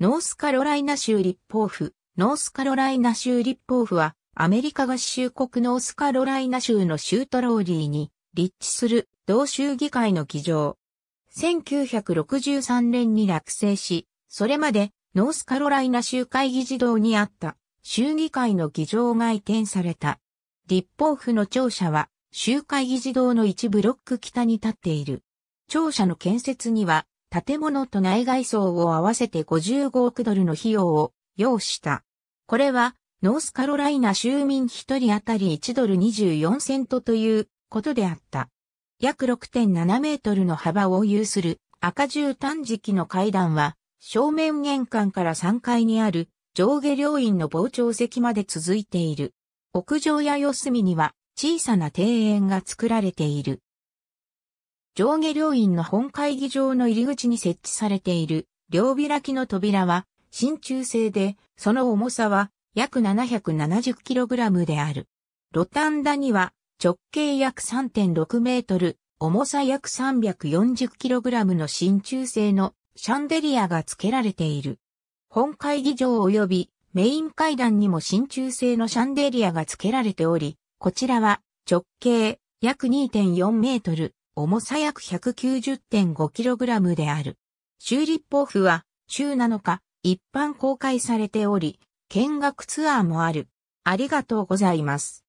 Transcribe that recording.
ノースカロライナ州立法府。ノースカロライナ州立法府は、アメリカ合衆国ノースカロライナ州の州トローリーに立地する同州議会の議場。1963年に落成し、それまでノースカロライナ州会議事堂にあった州議会の議場が移転された。立法府の庁舎は州会議事堂の一ブロック北に立っている。庁舎の建設には建物と内外装を合わせて55億ドルの費用を要した。これは、ノースカロライナ州民1人当たり1ドル24セントということであった。約6.7メートルの幅を有する赤絨毯敷の階段は、正面玄関から3階にある上下両院の傍聴席まで続いている。屋上や四隅には小さな庭園が作られている。上下両院の本会議場の入り口に設置されている両開きの扉は真鍮製で、その重さは約 770kg である。ロタンダには直径約3.6メートル、重さ約 340kg の真鍮製のシャンデリアが付けられている。本会議場及びメイン階段にも真鍮製のシャンデリアが付けられており、こちらは直径約2.4メートル、重さ約 190.5kg である。州立法府は、週7日、一般公開されており、見学ツアーもある。ありがとうございます。